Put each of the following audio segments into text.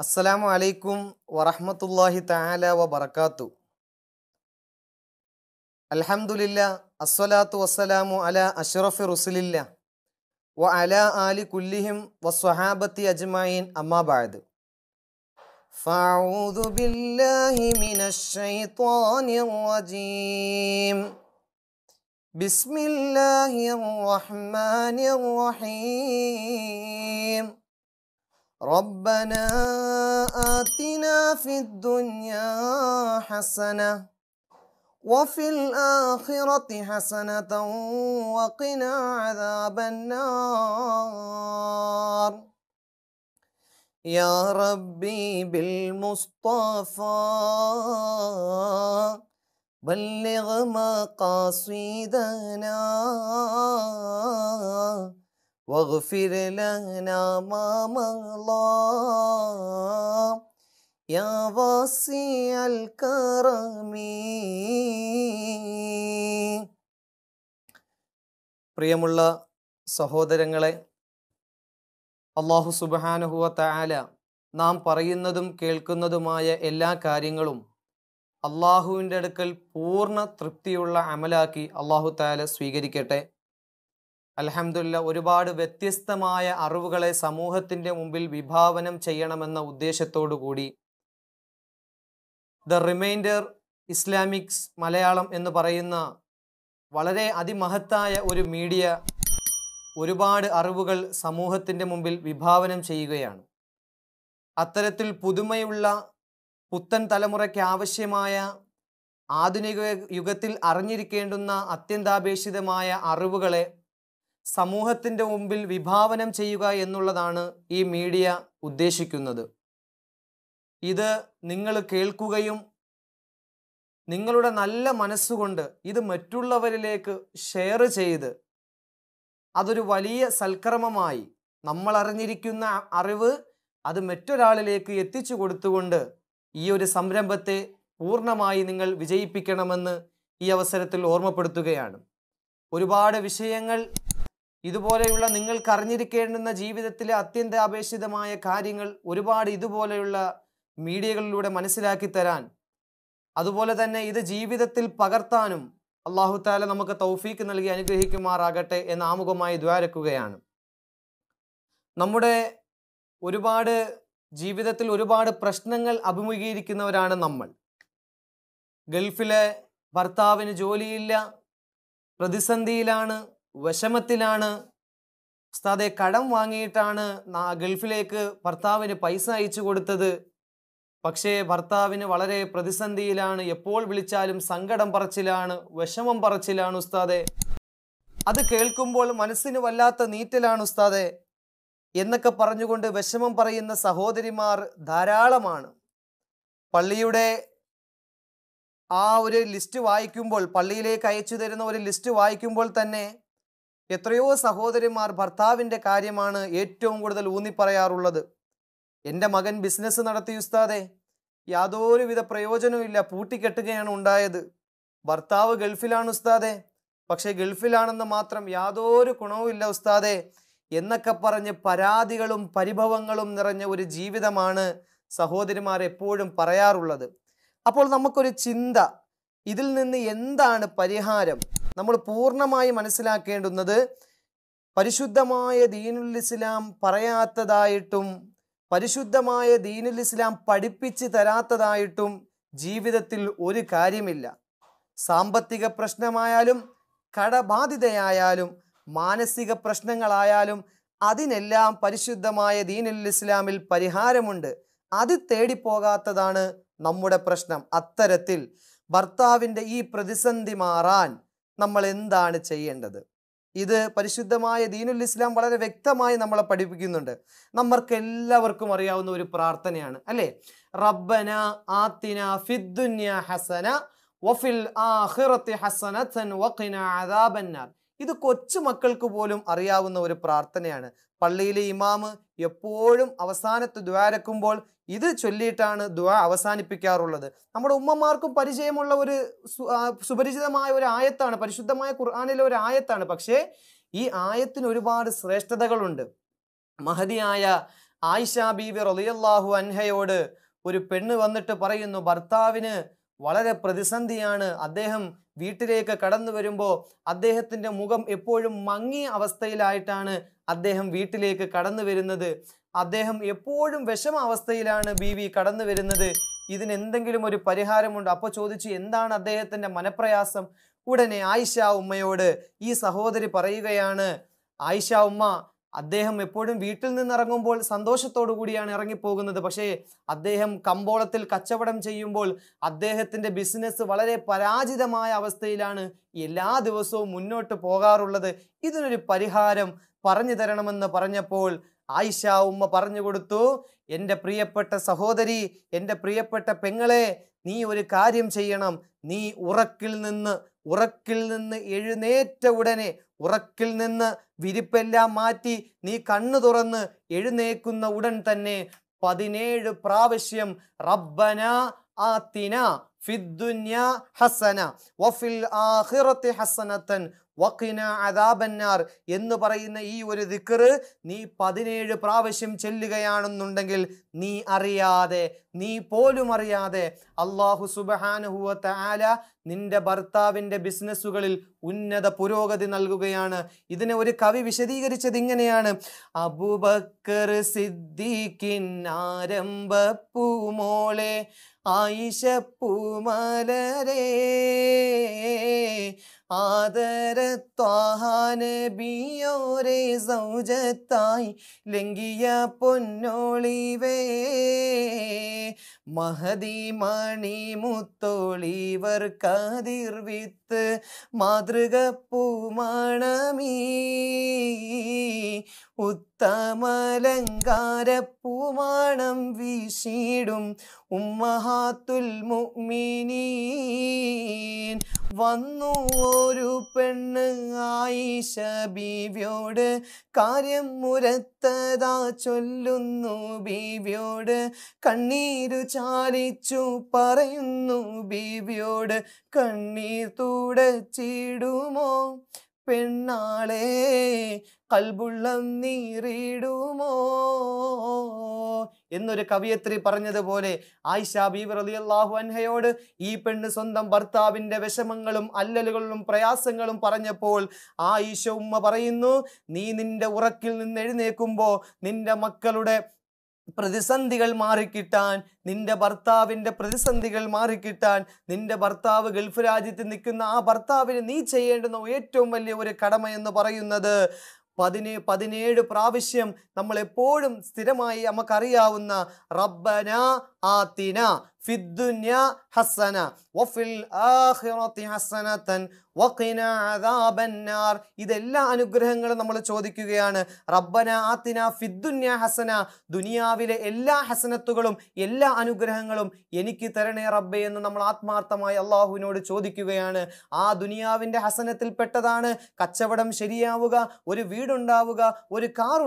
السلام عليكم ورحمة الله تعالى وبركاته الحمد لله الصلاة والسلام على أشرف رسل الله وعلى آل كلهم والصحابة أجمعين أما بعد فأعوذ بالله من الشيطان الرجيم بسم الله الرحمن الرحيم ربنا آتنا في الدنيا حسنة وفي الآخرة حسنة وقنا عذاب النار يا ربي بالمصطفى بلغ مقاصدنا واغفر لنا ما مضى يا واسع الكرم പ്രിയമുള്ള സഹോദരങ്ങളെ അള്ളാഹു സുബാനുഹുവ താല നാം പറയുന്നതും കേൾക്കുന്നതുമായ എല്ലാ കാര്യങ്ങളും അള്ളാഹുവിൻ്റെ അടുക്കൽ പൂർണ്ണ തൃപ്തിയുള്ള അമലാക്കി അള്ളാഹു താല സ്വീകരിക്കട്ടെ അലഹമില്ല ഒരുപാട് വ്യത്യസ്തമായ അറിവുകളെ സമൂഹത്തിൻ്റെ മുമ്പിൽ വിഭാവനം ചെയ്യണമെന്ന ഉദ്ദേശത്തോടു കൂടി ദ റിമൈൻഡർ ഇസ്ലാമിക്സ് മലയാളം എന്ന് പറയുന്ന വളരെ അതിമഹത്തായ ഒരു മീഡിയ ഒരുപാട് അറിവുകൾ സമൂഹത്തിൻ്റെ മുമ്പിൽ വിഭാവനം ചെയ്യുകയാണ് അത്തരത്തിൽ പുതുമയുള്ള പുത്തൻ തലമുറയ്ക്ക് ആവശ്യമായ ആധുനിക യുഗത്തിൽ അറിഞ്ഞിരിക്കേണ്ടുന്ന അത്യന്താപേക്ഷിതമായ അറിവുകളെ സമൂഹത്തിൻ്റെ മുമ്പിൽ വിഭാവനം ചെയ്യുക എന്നുള്ളതാണ് ഈ മീഡിയ ഉദ്ദേശിക്കുന്നത് ഇത് നിങ്ങൾ കേൾക്കുകയും നിങ്ങളുടെ നല്ല മനസ്സുകൊണ്ട് ഇത് മറ്റുള്ളവരിലേക്ക് ഷെയർ ചെയ്ത് അതൊരു വലിയ സൽക്രമമായി നമ്മൾ അറിഞ്ഞിരിക്കുന്ന അറിവ് അത് മറ്റൊരാളിലേക്ക് എത്തിച്ചു കൊടുത്തുകൊണ്ട് ഈ ഒരു സംരംഭത്തെ പൂർണ്ണമായി നിങ്ങൾ വിജയിപ്പിക്കണമെന്ന് ഈ അവസരത്തിൽ ഓർമ്മപ്പെടുത്തുകയാണ് ഒരുപാട് വിഷയങ്ങൾ ഇതുപോലെയുള്ള നിങ്ങൾക്കറിഞ്ഞിരിക്കേണ്ടുന്ന ജീവിതത്തിലെ അത്യന്താപേക്ഷിതമായ കാര്യങ്ങൾ ഒരുപാട് ഇതുപോലെയുള്ള മീഡിയകളിലൂടെ മനസ്സിലാക്കി തരാൻ അതുപോലെ തന്നെ ഇത് ജീവിതത്തിൽ പകർത്താനും അള്ളാഹു താല നമുക്ക് തൗഫീക്ക് നൽകി അനുഗ്രഹിക്കുമാറാകട്ടെ എന്ന് ആമുഖമായി ദ്വാരക്കുകയാണ് നമ്മുടെ ഒരുപാട് ജീവിതത്തിൽ ഒരുപാട് പ്രശ്നങ്ങൾ അഭിമുഖീകരിക്കുന്നവരാണ് നമ്മൾ ഗൾഫിലെ ഭർത്താവിന് ജോലിയില്ല പ്രതിസന്ധിയിലാണ് വിഷമത്തിലാണ് ഉസ്താദെ കടം വാങ്ങിയിട്ടാണ് ഗൾഫിലേക്ക് ഭർത്താവിന് പൈസ അയച്ചു കൊടുത്തത് പക്ഷേ ഭർത്താവിന് വളരെ പ്രതിസന്ധിയിലാണ് എപ്പോൾ വിളിച്ചാലും സങ്കടം പറച്ചിലാണ് വിഷമം പറച്ചിലാണ് ഉസ്താദെ അത് കേൾക്കുമ്പോൾ മനസ്സിന് വല്ലാത്ത നീറ്റലാണ് ഉസ്താദെ എന്നൊക്കെ പറഞ്ഞുകൊണ്ട് വിഷമം പറയുന്ന സഹോദരിമാർ ധാരാളമാണ് പള്ളിയുടെ ആ ഒരു ലിസ്റ്റ് വായിക്കുമ്പോൾ പള്ളിയിലേക്ക് അയച്ചു തരുന്ന ഒരു ലിസ്റ്റ് വായിക്കുമ്പോൾ തന്നെ എത്രയോ സഹോദരിമാർ ഭർത്താവിൻ്റെ കാര്യമാണ് ഏറ്റവും കൂടുതൽ പറയാറുള്ളത് എൻ്റെ മകൻ ബിസിനസ് നടത്തി ഉസ്താദെ യാതൊരുവിധ പ്രയോജനവുമില്ല പൂട്ടിക്കെട്ടുകയാണ് ഉണ്ടായത് ഭർത്താവ് ഗൾഫിലാണ് ഉസ്താദെ പക്ഷേ ഗൾഫിലാണെന്ന് മാത്രം യാതൊരു ഗുണവുമില്ല ഉസ്താദെ എന്നൊക്കെ പറഞ്ഞ് പരാതികളും പരിഭവങ്ങളും നിറഞ്ഞ ഒരു ജീവിതമാണ് സഹോദരിമാർ എപ്പോഴും പറയാറുള്ളത് അപ്പോൾ നമുക്കൊരു ചിന്ത ഇതിൽ നിന്ന് എന്താണ് പരിഹാരം നമ്മൾ പൂർണ്ണമായി മനസ്സിലാക്കേണ്ടുന്നത് പരിശുദ്ധമായ ദീനുൽ ഇസ്ലാം പറയാത്തതായിട്ടും പരിശുദ്ധമായ ദീനുൽ ഇസ്ലാം പഠിപ്പിച്ച് തരാത്തതായിട്ടും ജീവിതത്തിൽ ഒരു കാര്യമില്ല സാമ്പത്തിക പ്രശ്നമായാലും കടബാധിതയായാലും മാനസിക പ്രശ്നങ്ങളായാലും അതിനെല്ലാം പരിശുദ്ധമായ ദീനുൽ ഇസ്ലാമിൽ പരിഹാരമുണ്ട് അത് തേടിപ്പോകാത്തതാണ് നമ്മുടെ പ്രശ്നം അത്തരത്തിൽ ഭർത്താവിൻ്റെ ഈ പ്രതിസന്ധി മാറാൻ നമ്മൾ എന്താണ് ചെയ്യേണ്ടത് ഇത് പരിശുദ്ധമായ ദീനുൽ ഇസ്ലാം വളരെ വ്യക്തമായി നമ്മളെ പഠിപ്പിക്കുന്നുണ്ട് നമ്മൾക്ക് എല്ലാവർക്കും അറിയാവുന്ന ഒരു പ്രാർത്ഥനയാണ് അല്ലേ റബ്ബന ആത്തിന ഫിദ്ദുന്യ ഹസന വഫിൽ ആഖിറത്തി ഇത് കൊച്ചു മക്കൾക്ക് പോലും അറിയാവുന്ന ഒരു പ്രാർത്ഥനയാണ് പള്ളിയിലെ ഇമാമ് എപ്പോഴും അവസാനത്ത് ദ്വാരക്കുമ്പോൾ ഇത് ചൊല്ലിയിട്ടാണ് ദുആ അവസാനിപ്പിക്കാറുള്ളത് നമ്മുടെ ഉമ്മമാർക്കും പരിചയമുള്ള ഒരു സുപരിചിതമായ ഒരു ആയത്താണ് പരിശുദ്ധമായ ഖുർആാനിലെ ഒരു ആയത്താണ് പക്ഷേ ഈ ആയത്തിന് ഒരുപാട് ശ്രേഷ്ഠതകളുണ്ട് മഹതിയായ ആയിഷ ബീബി റലിയല്ലാഹു അൻഹയോട് ഒരു പെണ്ണ് വന്നിട്ട് പറയുന്നു ഭർത്താവിന് വളരെ പ്രതിസന്ധിയാണ് അദ്ദേഹം വീട്ടിലേക്ക് കടന്നു വരുമ്പോൾ അദ്ദേഹത്തിൻ്റെ മുഖം എപ്പോഴും മങ്ങിയ അവസ്ഥയിലായിട്ടാണ് അദ്ദേഹം വീട്ടിലേക്ക് കടന്നു വരുന്നത് അദ്ദേഹം എപ്പോഴും വിഷമ അവസ്ഥയിലാണ് ബി വി കടന്നു വരുന്നത് ഇതിനെന്തെങ്കിലും ഒരു പരിഹാരമുണ്ട് അപ്പോൾ ചോദിച്ചു എന്താണ് അദ്ദേഹത്തിൻ്റെ മനപ്രയാസം ഉടനെ ആയിഷ ഉമ്മയോട് ഈ സഹോദരി പറയുകയാണ് ആയിഷ ഉമ്മ അദ്ദേഹം എപ്പോഴും വീട്ടിൽ നിന്നിറങ്ങുമ്പോൾ സന്തോഷത്തോടു കൂടിയാണ് ഇറങ്ങിപ്പോകുന്നത് പക്ഷേ അദ്ദേഹം കമ്പോളത്തിൽ കച്ചവടം ചെയ്യുമ്പോൾ അദ്ദേഹത്തിൻ്റെ ബിസിനസ് വളരെ പരാജിതമായ അവസ്ഥയിലാണ് എല്ലാ ദിവസവും മുന്നോട്ട് പോകാറുള്ളത് ഇതിനൊരു പരിഹാരം പറഞ്ഞു തരണമെന്ന് പറഞ്ഞപ്പോൾ ആയിഷ ഉമ്മ പറഞ്ഞു കൊടുത്തു എൻ്റെ പ്രിയപ്പെട്ട സഹോദരി എൻ്റെ പ്രിയപ്പെട്ട പെങ്ങളെ നീ ഒരു കാര്യം ചെയ്യണം നീ ഉറക്കിൽ നിന്ന് ഉറക്കിൽ നിന്ന് എഴുന്നേറ്റ ഉടനെ ഉറക്കിൽ നിന്ന് വിരിപ്പെല്ലാം മാറ്റി നീ കണ്ണു തുറന്ന് എഴുന്നേക്കുന്ന ഉടൻ തന്നെ പതിനേഴ് പ്രാവശ്യം റബ്ബന ആത്തിന ഫിദ്ദുന്യ ഹസന വഫിൽ ആഖിറത്തി ഹസനത്തൻ വക്കിന അദാബന്നാർ എന്ന് പറയുന്ന ഈ ഒരു ദിക്കറ് നീ പതിനേഴ് പ്രാവശ്യം ചെല്ലുകയാണെന്നുണ്ടെങ്കിൽ നീ അറിയാതെ നീ പോലും അറിയാതെ അള്ളാഹു സുബഹാനുഹുവ ആല നിന്റെ ഭർത്താവിൻ്റെ ബിസിനസ്സുകളിൽ ഉന്നത പുരോഗതി നൽകുകയാണ് ഇതിനെ ഒരു കവി വിശദീകരിച്ചത് ഇങ്ങനെയാണ് അബുബക്കർ സിദ്ദീഖിൻ ആരംഭ പൂമോളെ ആയിഷ പൂമലരേ ആദരത്വാഹാനബിയോരെ സൗജത്തായി ലംഘിയ പൊന്നോളിവേ മഹതി മണി മുത്തോളിവർ കതിർ മാതൃക പൂമാണമീ ഉത്തമലങ്കാരപ്പൂമാണം വീശീടും ഉമ്മഹാത്തുൽ മുഅ്മിനീ വന്നു ഒരു പെണ്ണ് ആയിഷ ബീവിയോട് കാര്യം മുരത്തതാ ചൊല്ലുന്നു ബീവിയോട് കണ്ണീരു ചാലിച്ചു പറയുന്നു ബീവിയോട് കണ്ണീർ തുടച്ചിടുമോ പെണ്ണാളെ കൽബുള്ളം നീറിടുമോ എന്നൊരു കവിയത്രി പറഞ്ഞതുപോലെ ആയിഷ ബീവർ അലി അള്ളാഹു അൻഹയോട് ഈ പെണ്ണ് സ്വന്തം ഭർത്താവിൻ്റെ വിഷമങ്ങളും അല്ലലുകളും പ്രയാസങ്ങളും പറഞ്ഞപ്പോൾ ആയിഷ ഉമ്മ പറയുന്നു നീ നിന്റെ ഉറക്കിൽ നിന്ന് എഴുന്നേക്കുമ്പോൾ നിന്റെ മക്കളുടെ പ്രതിസന്ധികൾ മാറിക്കിട്ടാൻ നിന്റെ ഭർത്താവിൻ്റെ പ്രതിസന്ധികൾ മാറിക്കിട്ടാൻ നിന്റെ ഭർത്താവ് ഗൾഫ് രാജ്യത്ത് നിൽക്കുന്ന ആ ഭർത്താവിന് നീ ചെയ്യേണ്ടുന്ന ഏറ്റവും വലിയ ഒരു കടമ എന്ന് പറയുന്നത് പതിനേ പതിനേഴ് പ്രാവശ്യം നമ്മൾ എപ്പോഴും സ്ഥിരമായി നമുക്കറിയാവുന്ന റബ്ബന آتنا في الدنيا حسنة وفي الآخرة حسنة വക്കീന ഇതെല്ലാ അനുഗ്രഹങ്ങളും നമ്മൾ ചോദിക്കുകയാണ് റബ്ബന ആത്തിന ഫിദ്ദുന്യ ഹസന ദുനിയാവിലെ എല്ലാ ഹസനത്തുകളും എല്ലാ അനുഗ്രഹങ്ങളും എനിക്ക് തരണേ റബ്ബെ എന്ന് നമ്മൾ ആത്മാർത്ഥമായി അള്ളാഹുവിനോട് ചോദിക്കുകയാണ് ആ ദുനിയാവിൻ്റെ ഹസനത്തിൽപ്പെട്ടതാണ് കച്ചവടം ശരിയാവുക ഒരു വീടുണ്ടാവുക ഒരു കാർ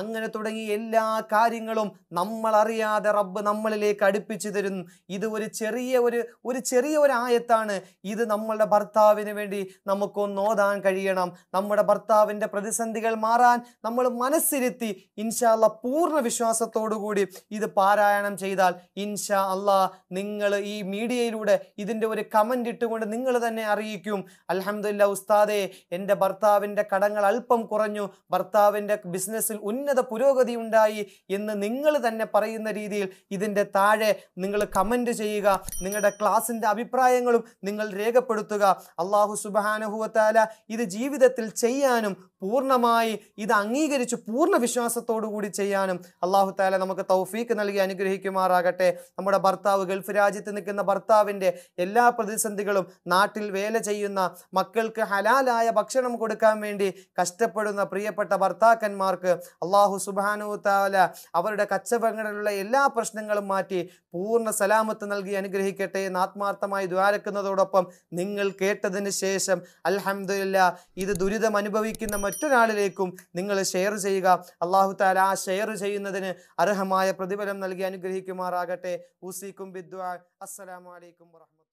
അങ്ങനെ തുടങ്ങി എല്ലാ കാര്യങ്ങളും നമ്മൾ അറിയാതെ റബ്ബ് നമ്മൾ നമ്മളിലേക്ക് അടുപ്പിച്ചു തരുന്നു ഇത് ഒരു ചെറിയ ഒരു ഒരു ചെറിയ ഒരു ആയത്താണ് ഇത് നമ്മളുടെ ഭർത്താവിന് വേണ്ടി നമുക്കൊന്ന് ഓതാൻ കഴിയണം നമ്മുടെ ഭർത്താവിൻ്റെ പ്രതിസന്ധികൾ മാറാൻ നമ്മൾ മനസ്സിരുത്തി അല്ല പൂർണ്ണ വിശ്വാസത്തോടുകൂടി ഇത് പാരായണം ചെയ്താൽ ഇൻഷാ അള്ളാ നിങ്ങൾ ഈ മീഡിയയിലൂടെ ഇതിൻ്റെ ഒരു കമൻ്റ് ഇട്ടുകൊണ്ട് നിങ്ങൾ തന്നെ അറിയിക്കും അലഹമില്ല ഉസ്താദെ എൻ്റെ ഭർത്താവിൻ്റെ കടങ്ങൾ അല്പം കുറഞ്ഞു ഭർത്താവിൻ്റെ ബിസിനസ്സിൽ ഉന്നത പുരോഗതി ഉണ്ടായി എന്ന് നിങ്ങൾ തന്നെ പറയുന്ന രീതിയിൽ ഇതിനെ വീഡിയോവിൻ്റെ താഴെ നിങ്ങൾ കമൻറ്റ് ചെയ്യുക നിങ്ങളുടെ ക്ലാസ്സിൻ്റെ അഭിപ്രായങ്ങളും നിങ്ങൾ രേഖപ്പെടുത്തുക അള്ളാഹു സുബാനഹുവത്താല ഇത് ജീവിതത്തിൽ ചെയ്യാനും പൂർണ്ണമായി ഇത് അംഗീകരിച്ച് പൂർണ്ണ വിശ്വാസത്തോടു കൂടി ചെയ്യാനും അള്ളാഹു താല നമുക്ക് തൗഫീക്ക് നൽകി അനുഗ്രഹിക്കുമാറാകട്ടെ നമ്മുടെ ഭർത്താവ് ഗൾഫ് രാജ്യത്ത് നിൽക്കുന്ന ഭർത്താവിൻ്റെ എല്ലാ പ്രതിസന്ധികളും നാട്ടിൽ വേല ചെയ്യുന്ന മക്കൾക്ക് ഹലാലായ ഭക്ഷണം കൊടുക്കാൻ വേണ്ടി കഷ്ടപ്പെടുന്ന പ്രിയപ്പെട്ട ഭർത്താക്കന്മാർക്ക് അള്ളാഹു സുബാനു താല അവരുടെ കച്ചവടങ്ങളിലുള്ള എല്ലാ പ്രശ്നങ്ങളും രോഗങ്ങളും മാറ്റി പൂർണ്ണ സലാമത്ത് നൽകി അനുഗ്രഹിക്കട്ടെ എന്ന് ആത്മാർത്ഥമായി ദ്വാരക്കുന്നതോടൊപ്പം നിങ്ങൾ കേട്ടതിന് ശേഷം അലഹമില്ല ഇത് ദുരിതം അനുഭവിക്കുന്ന മറ്റൊരാളിലേക്കും നിങ്ങൾ ഷെയർ ചെയ്യുക അള്ളാഹു താല ആ ഷെയർ ചെയ്യുന്നതിന് അർഹമായ പ്രതിഫലം നൽകി അനുഗ്രഹിക്കുമാറാകട്ടെ ഊസിക്കും ബിദ്വാ അസ്സലാമലൈക്കും വാഹമ